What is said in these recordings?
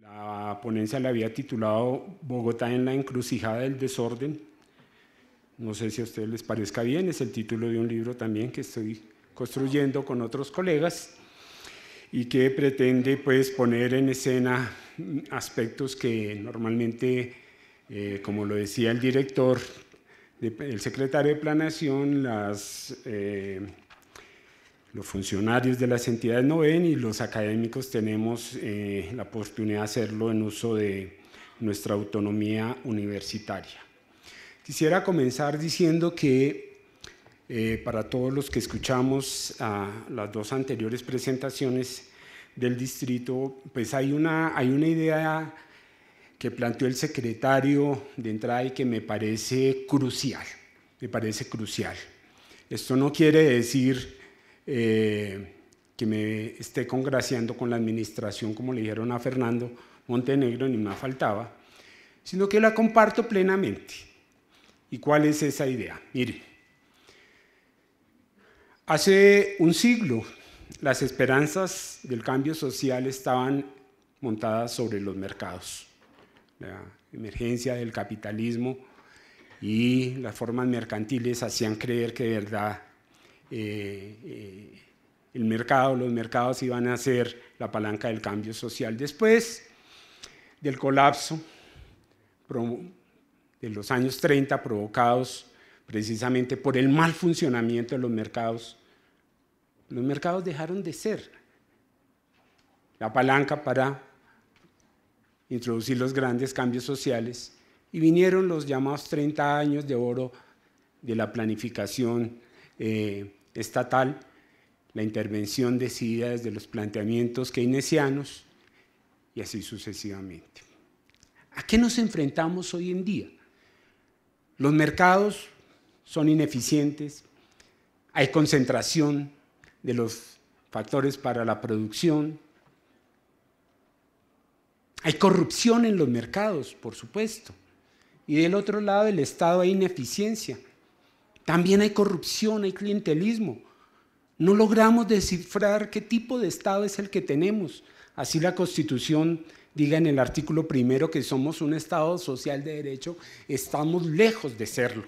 La ponencia la había titulado Bogotá en la encrucijada del desorden. No sé si a ustedes les parezca bien, es el título de un libro también que estoy construyendo con otros colegas y que pretende pues, poner en escena aspectos que normalmente, eh, como lo decía el director, el secretario de Planación, eh, los funcionarios de las entidades no ven y los académicos tenemos eh, la oportunidad de hacerlo en uso de nuestra autonomía universitaria. Quisiera comenzar diciendo que eh, para todos los que escuchamos las dos anteriores presentaciones del distrito, pues hay una, hay una idea que planteó el secretario de entrada y que me parece crucial, me parece crucial. Esto no quiere decir eh, que me esté congraciando con la administración, como le dijeron a Fernando Montenegro, ni me faltaba, sino que la comparto plenamente. ¿Y cuál es esa idea? Mire, hace un siglo las esperanzas del cambio social estaban montadas sobre los mercados la emergencia del capitalismo y las formas mercantiles hacían creer que de verdad eh, eh, el mercado, los mercados iban a ser la palanca del cambio social. Después del colapso de los años 30 provocados precisamente por el mal funcionamiento de los mercados, los mercados dejaron de ser la palanca para introducir los grandes cambios sociales y vinieron los llamados 30 años de oro de la planificación eh, estatal, la intervención decidida desde los planteamientos keynesianos y así sucesivamente. ¿A qué nos enfrentamos hoy en día? Los mercados son ineficientes, hay concentración de los factores para la producción, hay corrupción en los mercados, por supuesto. Y del otro lado el Estado hay ineficiencia. También hay corrupción, hay clientelismo. No logramos descifrar qué tipo de Estado es el que tenemos. Así la Constitución diga en el artículo primero que somos un Estado social de derecho, estamos lejos de serlo.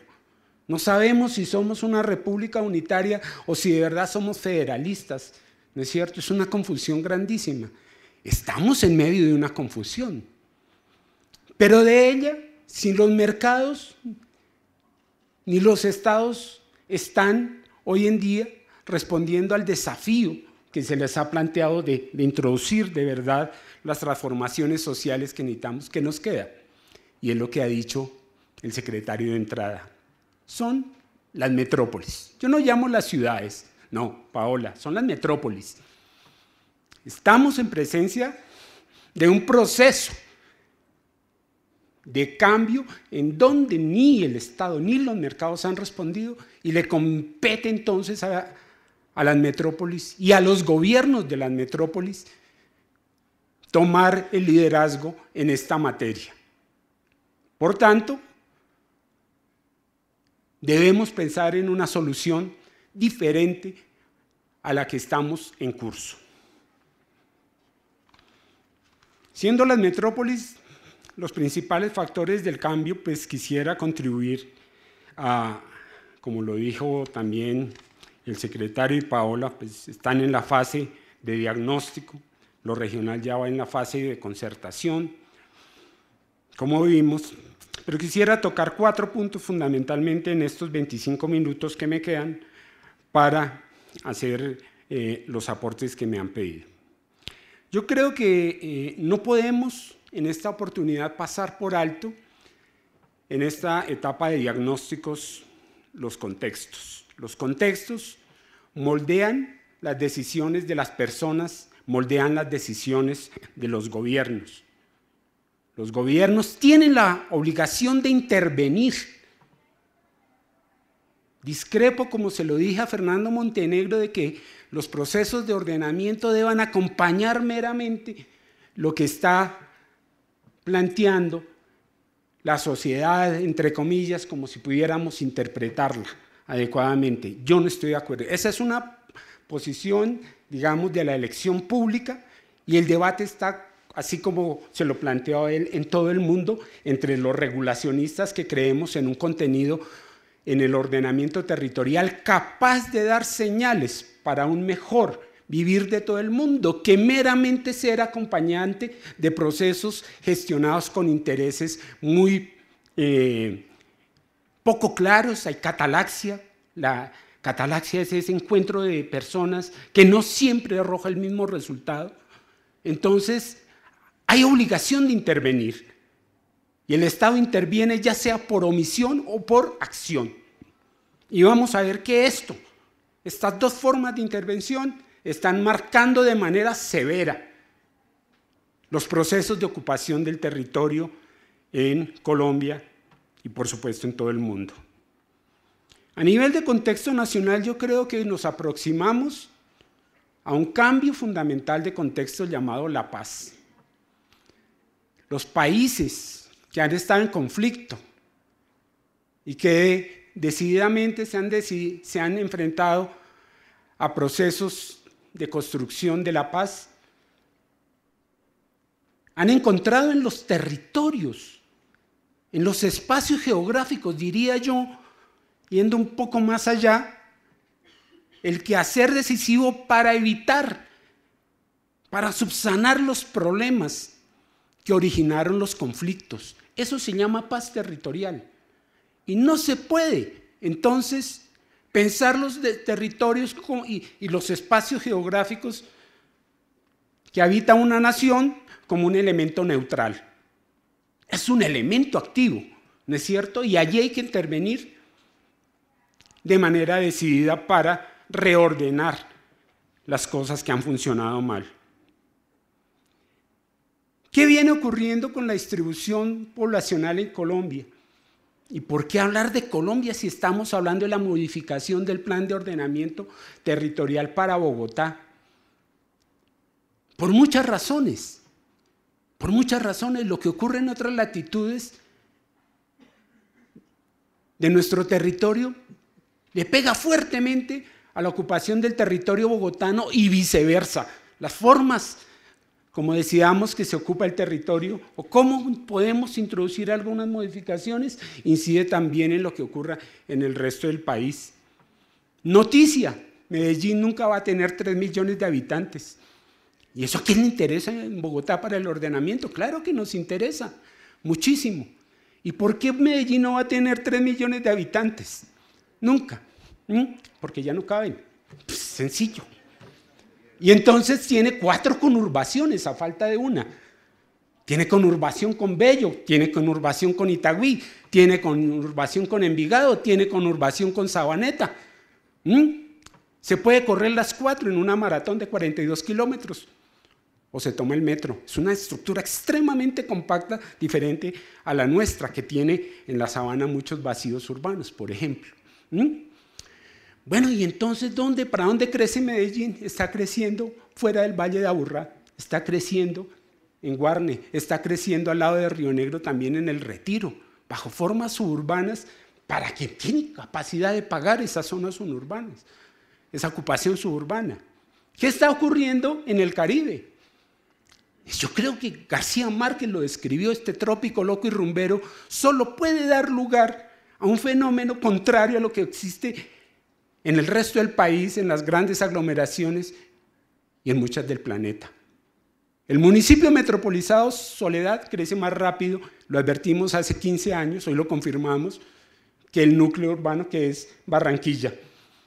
No sabemos si somos una república unitaria o si de verdad somos federalistas. ¿No es cierto? Es una confusión grandísima. Estamos en medio de una confusión. Pero de ella, sin los mercados ni los estados están hoy en día respondiendo al desafío que se les ha planteado de, introducir de verdad las transformaciones sociales que necesitamos, que nos queda. Y es lo que ha dicho el secretario de entrada. Son las metrópolis. Yo no llamo las ciudades, no, Paola, son las metrópolis. Estamos en presencia de un proceso de cambio en donde ni el Estado ni los mercados han respondido y le compete entonces a, las metrópolis y a los gobiernos de las metrópolis tomar el liderazgo en esta materia. Por tanto, debemos pensar en una solución diferente a la que estamos en curso. Siendo las metrópolis los principales factores del cambio, pues quisiera contribuir a, como lo dijo también el secretario y Paola, pues están en la fase de diagnóstico, lo regional ya va en la fase de concertación, como vimos, pero quisiera tocar cuatro puntos fundamentalmente en estos 25 minutos que me quedan para hacer eh, los aportes que me han pedido. Yo creo que eh, no podemos en esta oportunidad pasar por alto, en esta etapa de diagnósticos, los contextos. Los contextos moldean las decisiones de las personas, moldean las decisiones de los gobiernos. Los gobiernos tienen la obligación de intervenir Discrepo, como se lo dije a Fernando Montenegro, de que los procesos de ordenamiento deban acompañar meramente lo que está planteando la sociedad, entre comillas, como si pudiéramos interpretarla adecuadamente. Yo no estoy de acuerdo. Esa es una posición, digamos, de la elección pública y el debate está así como se lo planteó él en todo el mundo, entre los regulacionistas que creemos en un contenido en el ordenamiento territorial capaz de dar señales para un mejor vivir de todo el mundo, que meramente ser acompañante de procesos gestionados con intereses muy eh, poco claros. Hay catalaxia, la catalaxia es ese encuentro de personas que no siempre arroja el mismo resultado. Entonces, hay obligación de intervenir. Y el Estado interviene ya sea por omisión o por acción. Y vamos a ver que esto, estas dos formas de intervención, están marcando de manera severa los procesos de ocupación del territorio en Colombia y por supuesto en todo el mundo. A nivel de contexto nacional yo creo que nos aproximamos a un cambio fundamental de contexto llamado la paz. Los países que han estado en conflicto y que decididamente se han, enfrentado a procesos de construcción de la paz, han encontrado en los territorios, en los espacios geográficos, diría yo, yendo un poco más allá, el quehacer decisivo para evitar, para subsanar los problemas que originaron los conflictos. Eso se llama paz territorial. Y no se puede, entonces, pensar los territorios y, y los espacios geográficos que habita una nación como un elemento neutral. Es un elemento activo, ¿no es cierto? Y allí hay que intervenir de manera decidida para reordenar las cosas que han funcionado mal. ¿Qué viene ocurriendo con la distribución poblacional en Colombia? ¿Y por qué hablar de Colombia si estamos hablando de la modificación del plan de ordenamiento territorial para Bogotá? Por muchas razones, por muchas razones, lo que ocurre en otras latitudes de nuestro territorio le pega fuertemente a la ocupación del territorio bogotano y viceversa. Las formas como decidamos que se ocupa el territorio o cómo podemos introducir algunas modificaciones, incide también en lo que ocurra en el resto del país. Noticia, Medellín nunca va a tener 3 millones de habitantes. ¿Y eso a quién le interesa en Bogotá para el ordenamiento? Claro que nos interesa, muchísimo. ¿Y por qué Medellín no va a tener 3 millones de habitantes? Nunca. Porque ya no caben. Pues, sencillo. Y entonces tiene cuatro conurbaciones a falta de una. Tiene conurbación con Bello, tiene conurbación con Itagüí, tiene conurbación con Envigado, tiene conurbación con Sabaneta. ¿Mm? Se puede correr las cuatro en una maratón de 42 kilómetros o se toma el metro. Es una estructura extremadamente compacta, diferente a la nuestra, que tiene en la sabana muchos vacíos urbanos, por ejemplo. ¿Mm? Bueno, y entonces, ¿dónde, para dónde crece Medellín? Está creciendo fuera del Valle de Aburrá, está creciendo en Guarne, está creciendo al lado de Río Negro también en el Retiro, bajo formas suburbanas para quien tiene capacidad de pagar esas zonas suburbanas, esa ocupación suburbana. ¿Qué está ocurriendo en el Caribe? Yo creo que García Márquez lo describió, este trópico loco y rumbero, solo puede dar lugar a un fenómeno contrario a lo que existe en el resto del país, en las grandes aglomeraciones y en muchas del planeta. El municipio metropolizado Soledad crece más rápido, lo advertimos hace 15 años, hoy lo confirmamos, que el núcleo urbano que es Barranquilla.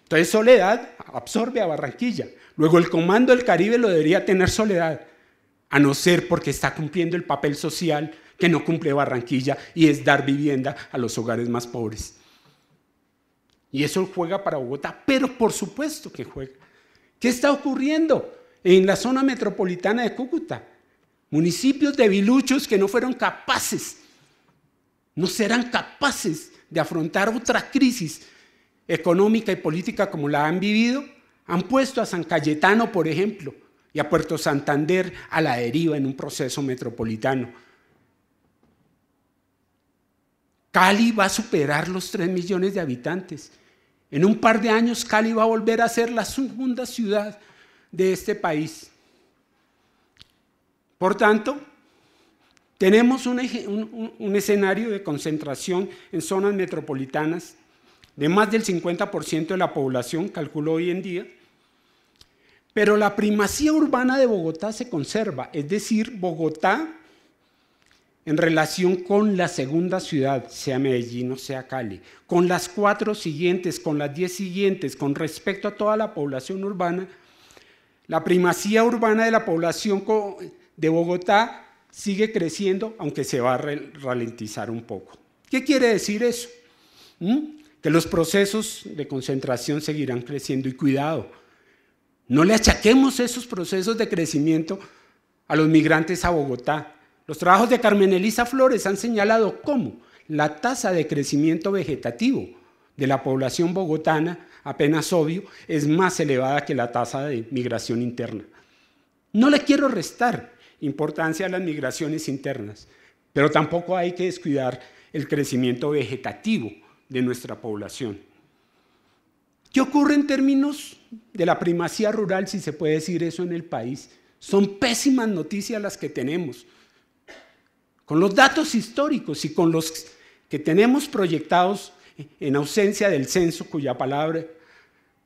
Entonces Soledad absorbe a Barranquilla. Luego el comando del Caribe lo debería tener Soledad, a no ser porque está cumpliendo el papel social que no cumple Barranquilla y es dar vivienda a los hogares más pobres. Y eso juega para Bogotá, pero por supuesto que juega. ¿Qué está ocurriendo en la zona metropolitana de Cúcuta? Municipios de que no fueron capaces, no serán capaces de afrontar otra crisis económica y política como la han vivido, han puesto a San Cayetano, por ejemplo, y a Puerto Santander a la deriva en un proceso metropolitano. Cali va a superar los 3 millones de habitantes. En un par de años Cali va a volver a ser la segunda ciudad de este país. Por tanto, tenemos un, escenario de concentración en zonas metropolitanas de más del 50% de la población, calculo hoy en día, pero la primacía urbana de Bogotá se conserva, es decir, Bogotá en relación con la segunda ciudad, sea Medellín o sea Cali, con las cuatro siguientes, con las diez siguientes, con respecto a toda la población urbana, la primacía urbana de la población de Bogotá sigue creciendo, aunque se va a ralentizar un poco. ¿Qué quiere decir eso? ¿Mm? Que los procesos de concentración seguirán creciendo y cuidado. No le achaquemos esos procesos de crecimiento a los migrantes a Bogotá, los trabajos de Carmen Elisa Flores han señalado cómo la tasa de crecimiento vegetativo de la población bogotana, apenas obvio, es más elevada que la tasa de migración interna. No le quiero restar importancia a las migraciones internas, pero tampoco hay que descuidar el crecimiento vegetativo de nuestra población. ¿Qué ocurre en términos de la primacía rural, si se puede decir eso en el país? Son pésimas noticias las que tenemos con los datos históricos y con los que tenemos proyectados en ausencia del censo, cuya palabra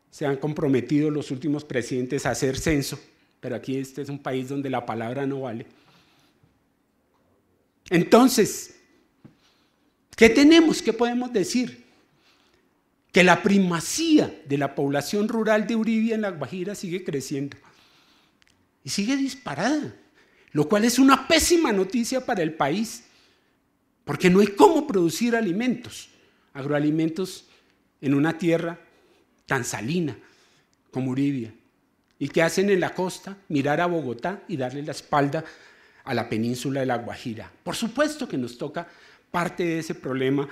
se han comprometido los últimos presidentes a hacer censo, pero aquí este es un país donde la palabra no vale. Entonces, ¿qué tenemos? ¿Qué podemos decir? Que la primacía de la población rural de Uribia en La Guajira sigue creciendo y sigue disparada lo cual es una pésima noticia para el país, porque no hay cómo producir alimentos, agroalimentos en una tierra tan salina como Uribia. ¿Y qué hacen en la costa? Mirar a Bogotá y darle la espalda a la península de La Guajira. Por supuesto que nos toca parte de ese problema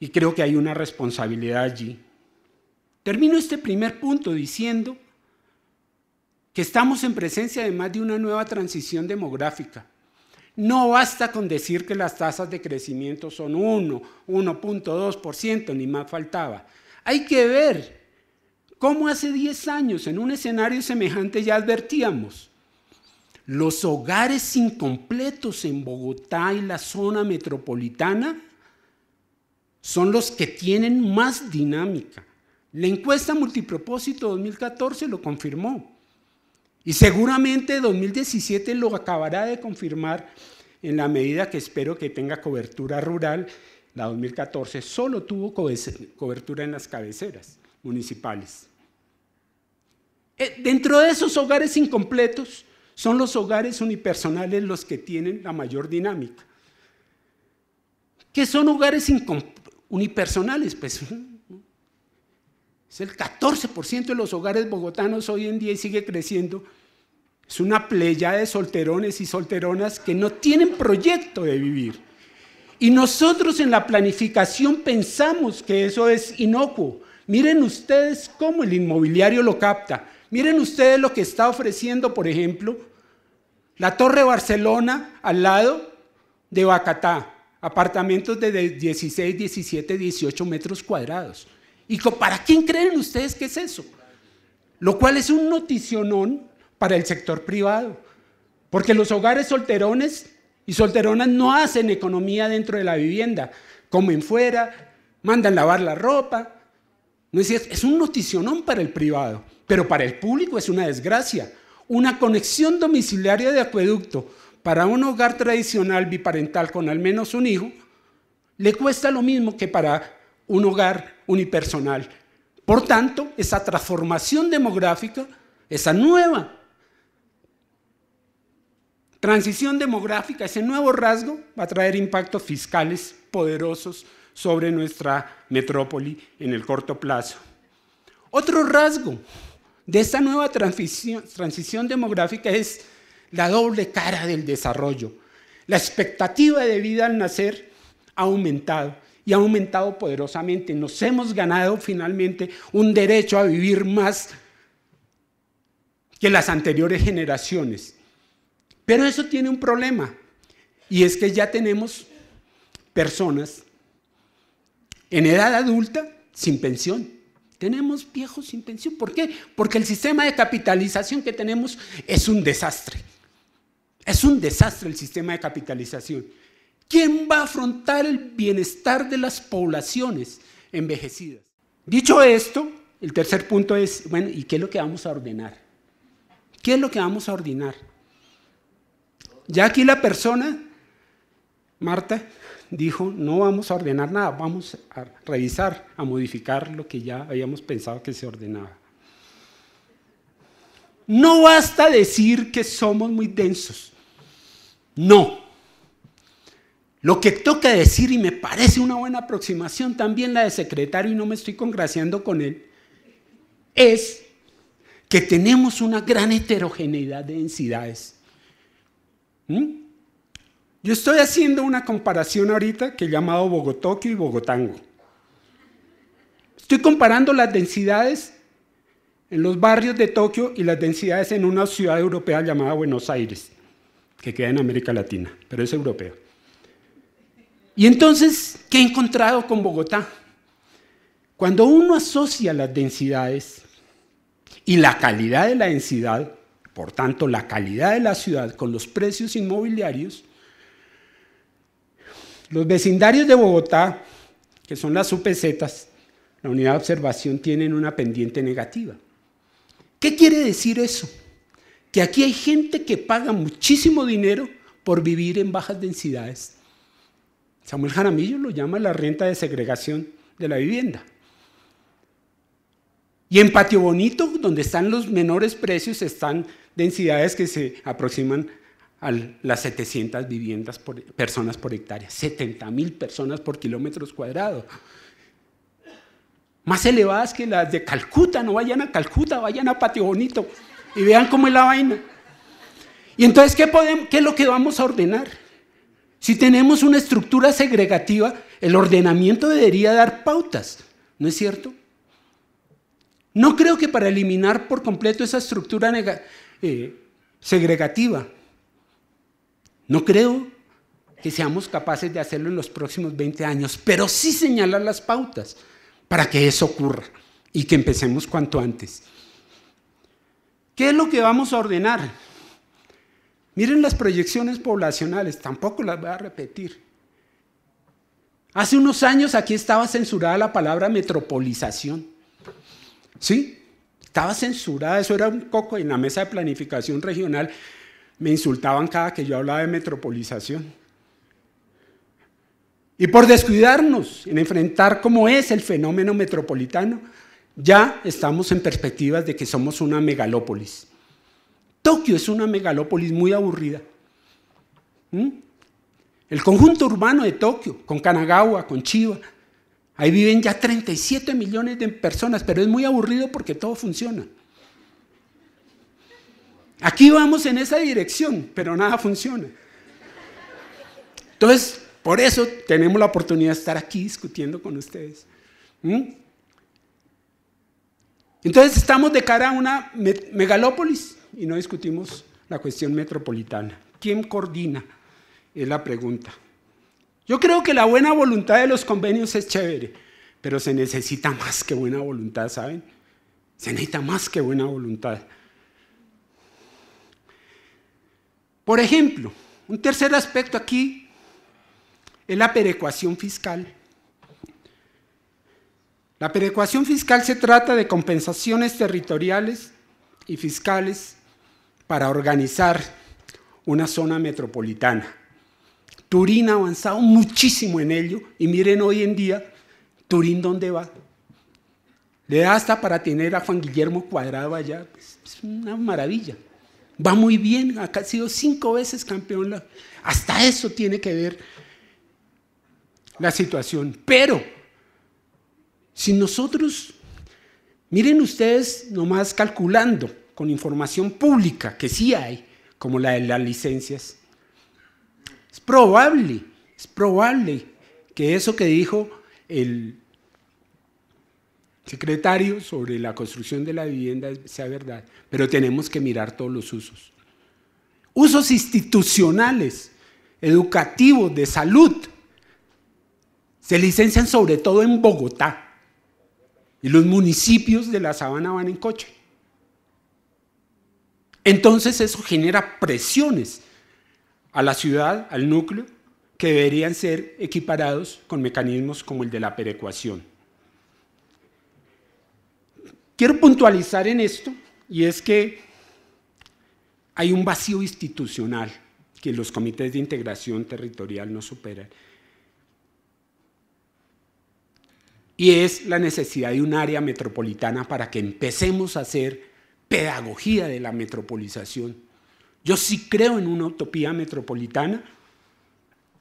y creo que hay una responsabilidad allí. Termino este primer punto diciendo que estamos en presencia además de una nueva transición demográfica. No basta con decir que las tasas de crecimiento son 1, 1.2%, ni más faltaba. Hay que ver cómo hace 10 años, en un escenario semejante, ya advertíamos. Los hogares incompletos en Bogotá y la zona metropolitana son los que tienen más dinámica. La encuesta multipropósito 2014 lo confirmó. Y seguramente 2017 lo acabará de confirmar en la medida que espero que tenga cobertura rural. La 2014 solo tuvo cobertura en las cabeceras municipales. Eh, dentro de esos hogares incompletos son los hogares unipersonales los que tienen la mayor dinámica. ¿Qué son hogares unipersonales? Pues es el 14% de los hogares bogotanos hoy en día y sigue creciendo. Es una playa de solterones y solteronas que no tienen proyecto de vivir. Y nosotros en la planificación pensamos que eso es inocuo. Miren ustedes cómo el inmobiliario lo capta. Miren ustedes lo que está ofreciendo, por ejemplo, la Torre Barcelona al lado de Bacatá. Apartamentos de 16, 17, 18 metros cuadrados. ¿Y para quién creen ustedes que es eso? Lo cual es un noticionón para el sector privado, porque los hogares solterones y solteronas no hacen economía dentro de la vivienda, comen fuera, mandan lavar la ropa. No es un noticionón para el privado, pero para el público es una desgracia. Una conexión domiciliaria de acueducto para un hogar tradicional biparental con al menos un hijo le cuesta lo mismo que para un hogar unipersonal. Por tanto, esa transformación demográfica, esa nueva transición demográfica, ese nuevo rasgo, va a traer impactos fiscales poderosos sobre nuestra metrópoli en el corto plazo. Otro rasgo de esta nueva transición, transición demográfica es la doble cara del desarrollo. La expectativa de vida al nacer ha aumentado y ha aumentado poderosamente. Nos hemos ganado finalmente un derecho a vivir más que las anteriores generaciones. Pero eso tiene un problema y es que ya tenemos personas en edad adulta sin pensión. Tenemos viejos sin pensión. ¿Por qué? Porque el sistema de capitalización que tenemos es un desastre. Es un desastre el sistema de capitalización. ¿Quién va a afrontar el bienestar de las poblaciones envejecidas? Dicho esto, el tercer punto es, bueno, ¿y qué es lo que vamos a ordenar? ¿Qué es lo que vamos a ordenar? Ya aquí la persona, Marta, dijo, no vamos a ordenar nada, vamos a revisar, a modificar lo que ya habíamos pensado que se ordenaba. No basta decir que somos muy densos. No. Lo que toca decir, y me parece una buena aproximación también la de secretario, y no me estoy congraciando con él, es que tenemos una gran heterogeneidad de densidades. ¿Mm? Yo estoy haciendo una comparación ahorita que he llamado Bogotokio y Bogotango. Estoy comparando las densidades en los barrios de Tokio y las densidades en una ciudad europea llamada Buenos Aires, que queda en América Latina, pero es europea. Y entonces, ¿qué he encontrado con Bogotá? Cuando uno asocia las densidades y la calidad de la densidad, por tanto la calidad de la ciudad con los precios inmobiliarios, los vecindarios de Bogotá, que son las UPZ, la unidad de observación, tienen una pendiente negativa. ¿Qué quiere decir eso? Que aquí hay gente que paga muchísimo dinero por vivir en bajas densidades Samuel Jaramillo lo llama la renta de segregación de la vivienda. Y en Patio Bonito, donde están los menores precios, están densidades que se aproximan a las 700 viviendas por, personas por hectárea, 70 mil personas por kilómetros cuadrados. Más elevadas que las de Calcuta, no vayan a Calcuta, vayan a Patio Bonito y vean cómo es la vaina. Y entonces, ¿qué, qué es lo que vamos a ordenar? Si tenemos una estructura segregativa, el ordenamiento debería dar pautas, ¿no es cierto? No creo que para eliminar por completo esa estructura eh, segregativa, no creo que seamos capaces de hacerlo en los próximos 20 años, pero sí señalar las pautas para que eso ocurra y que empecemos cuanto antes. ¿Qué es lo que vamos a ordenar? Miren las proyecciones poblacionales, tampoco las voy a repetir. Hace unos años aquí estaba censurada la palabra metropolización. ¿Sí? Estaba censurada, eso era un coco en la mesa de planificación regional. Me insultaban cada que yo hablaba de metropolización. Y por descuidarnos en enfrentar cómo es el fenómeno metropolitano, ya estamos en perspectivas de que somos una megalópolis. Tokio es una megalópolis muy aburrida. ¿Mm? El conjunto urbano de Tokio, con Kanagawa, con Chiba, ahí viven ya 37 millones de personas, pero es muy aburrido porque todo funciona. Aquí vamos en esa dirección, pero nada funciona. Entonces, por eso tenemos la oportunidad de estar aquí discutiendo con ustedes. ¿Mm? Entonces estamos de cara a una megalópolis y no discutimos la cuestión metropolitana. ¿Quién coordina? Es la pregunta. Yo creo que la buena voluntad de los convenios es chévere, pero se necesita más que buena voluntad, ¿saben? Se necesita más que buena voluntad. Por ejemplo, un tercer aspecto aquí es la perecuación fiscal. La perecuación fiscal se trata de compensaciones territoriales y fiscales para organizar una zona metropolitana. Turín ha avanzado muchísimo en ello y miren hoy en día Turín dónde va. Le da hasta para tener a Juan Guillermo Cuadrado allá. Pues, es una maravilla. Va muy bien, ha sido cinco veces campeón. Hasta eso tiene que ver la situación. Pero, si nosotros, miren ustedes nomás calculando, con información pública, que sí hay, como la de las licencias. Es probable, es probable que eso que dijo el secretario sobre la construcción de la vivienda sea verdad, pero tenemos que mirar todos los usos. Usos institucionales, educativos, de salud, se licencian sobre todo en Bogotá y los municipios de la sabana van en coche. Entonces eso genera presiones a la ciudad, al núcleo, que deberían ser equiparados con mecanismos como el de la perecuación. Quiero puntualizar en esto, y es que hay un vacío institucional que los comités de integración territorial no superan. Y es la necesidad de un área metropolitana para que empecemos a hacer pedagogía de la metropolización. Yo sí creo en una utopía metropolitana,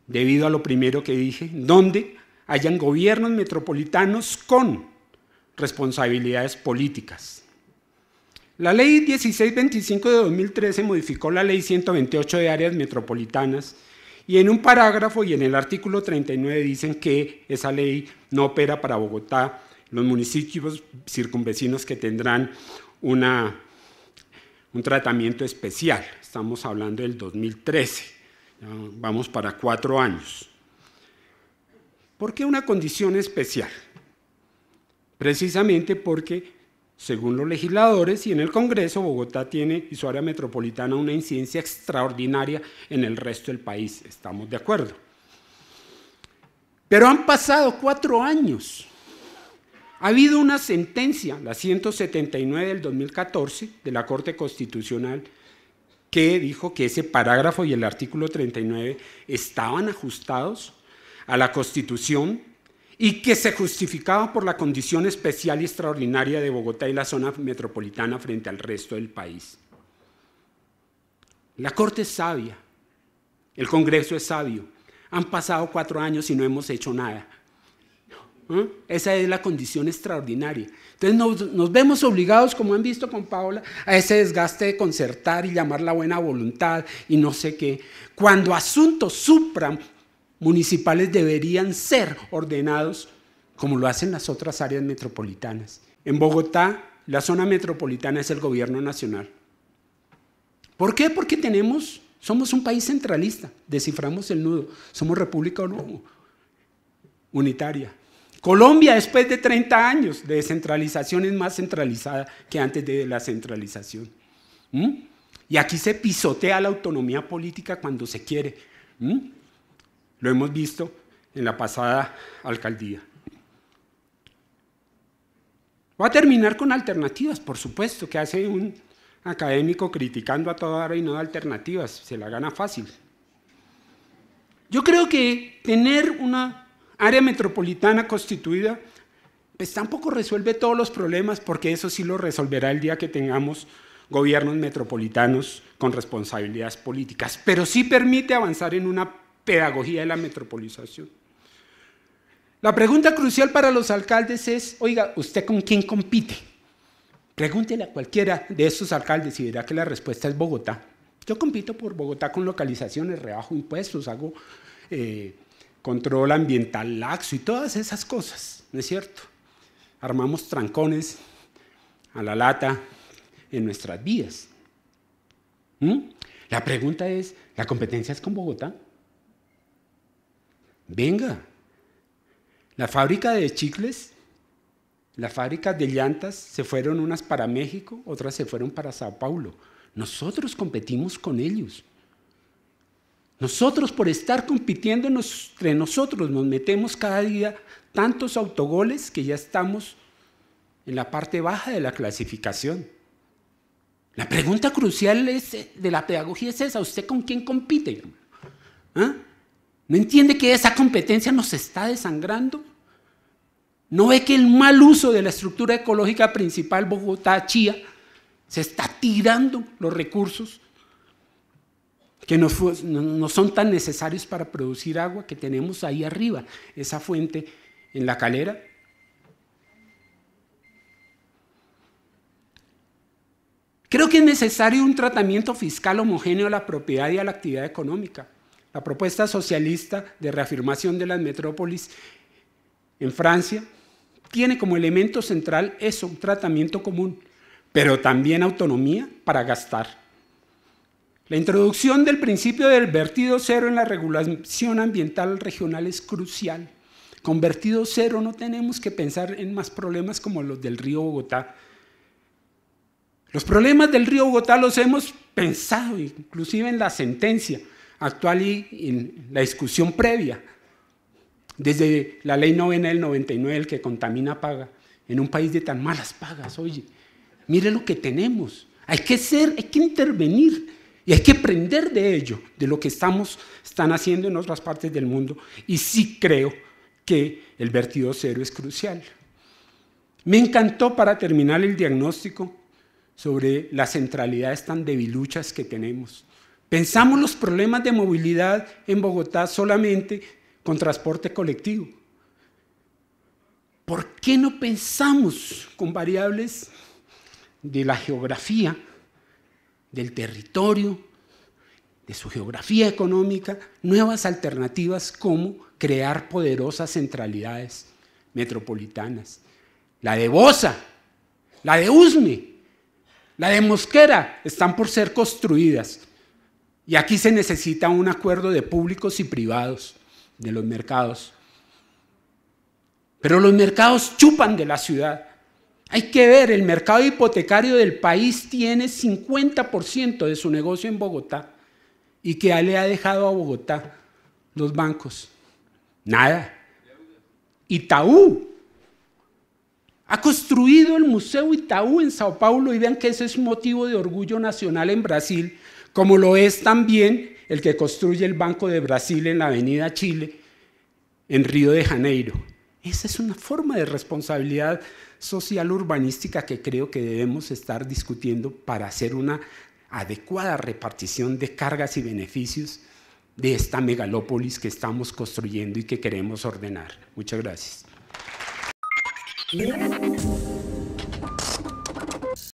debido a lo primero que dije, donde hayan gobiernos metropolitanos con responsabilidades políticas. La ley 1625 de 2013 modificó la ley 128 de áreas metropolitanas y en un parágrafo y en el artículo 39 dicen que esa ley no opera para Bogotá, los municipios circunvecinos que tendrán una, un tratamiento especial. Estamos hablando del 2013, vamos para cuatro años. ¿Por qué una condición especial? Precisamente porque, según los legisladores y en el Congreso, Bogotá tiene y su área metropolitana una incidencia extraordinaria en el resto del país. Estamos de acuerdo. Pero han pasado cuatro años ha habido una sentencia, la 179 del 2014, de la Corte Constitucional, que dijo que ese parágrafo y el artículo 39 estaban ajustados a la Constitución y que se justificaba por la condición especial y extraordinaria de Bogotá y la zona metropolitana frente al resto del país. La Corte es sabia, el Congreso es sabio. Han pasado cuatro años y no hemos hecho nada. ¿Mm? Esa es la condición extraordinaria. Entonces nos, vemos obligados, como han visto con Paola, a ese desgaste de concertar y llamar la buena voluntad y no sé qué, cuando asuntos municipales deberían ser ordenados como lo hacen las otras áreas metropolitanas. En Bogotá, la zona metropolitana es el gobierno nacional. ¿Por qué? Porque tenemos, somos un país centralista, desciframos el nudo, somos república unitaria. Colombia, después de 30 años de descentralización, es más centralizada que antes de la centralización. ¿Mm? Y aquí se pisotea la autonomía política cuando se quiere. ¿Mm? Lo hemos visto en la pasada alcaldía. Va a terminar con alternativas, por supuesto, que hace un académico criticando a toda hora y no de alternativas, se la gana fácil. Yo creo que tener una área metropolitana constituida, pues tampoco resuelve todos los problemas porque eso sí lo resolverá el día que tengamos gobiernos metropolitanos con responsabilidades políticas, pero sí permite avanzar en una pedagogía de la metropolización. La pregunta crucial para los alcaldes es, oiga, ¿usted con quién compite? Pregúntele a cualquiera de esos alcaldes y verá que la respuesta es Bogotá. Yo compito por Bogotá con localizaciones, rebajo impuestos, hago eh, control ambiental laxo y todas esas cosas, ¿no es cierto? Armamos trancones a la lata en nuestras vías. ¿Mm? La pregunta es, ¿la competencia es con Bogotá? Venga, la fábrica de chicles, la fábrica de llantas se fueron unas para México, otras se fueron para Sao Paulo. Nosotros competimos con ellos. Nosotros por estar compitiendo entre nosotros nos metemos cada día tantos autogoles que ya estamos en la parte baja de la clasificación. La pregunta crucial es, eh, de la pedagogía es esa, ¿usted con quién compite? ¿Ah? ¿No entiende que esa competencia nos está desangrando? ¿No ve que el mal uso de la estructura ecológica principal Bogotá-Chía se está tirando los recursos que no, son tan necesarios para producir agua que tenemos ahí arriba, esa fuente en la calera. Creo que es necesario un tratamiento fiscal homogéneo a la propiedad y a la actividad económica. La propuesta socialista de reafirmación de las metrópolis en Francia tiene como elemento central eso, un tratamiento común, pero también autonomía para gastar. La introducción del principio del vertido cero en la regulación ambiental regional es crucial. Con vertido cero no tenemos que pensar en más problemas como los del río Bogotá. Los problemas del río Bogotá los hemos pensado, inclusive en la sentencia actual y en la discusión previa, desde la ley novena del 99, el que contamina paga, en un país de tan malas pagas, oye, mire lo que tenemos, hay que ser, hay que intervenir y hay que aprender de ello, de lo que estamos, están haciendo en otras partes del mundo. Y sí creo que el vertido cero es crucial. Me encantó para terminar el diagnóstico sobre las centralidades tan debiluchas que tenemos. Pensamos los problemas de movilidad en Bogotá solamente con transporte colectivo. ¿Por qué no pensamos con variables de la geografía del territorio, de su geografía económica, nuevas alternativas como crear poderosas centralidades metropolitanas. La de Bosa, la de Usme, la de Mosquera están por ser construidas. Y aquí se necesita un acuerdo de públicos y privados, de los mercados. Pero los mercados chupan de la ciudad hay que ver, el mercado hipotecario del país tiene 50% de su negocio en Bogotá. ¿Y que le ha dejado a Bogotá los bancos? Nada. Itaú. Ha construido el Museo Itaú en Sao Paulo y vean que ese es un motivo de orgullo nacional en Brasil, como lo es también el que construye el Banco de Brasil en la Avenida Chile, en Río de Janeiro. Esa es una forma de responsabilidad social urbanística que creo que debemos estar discutiendo para hacer una adecuada repartición de cargas y beneficios de esta megalópolis que estamos construyendo y que queremos ordenar. Muchas gracias.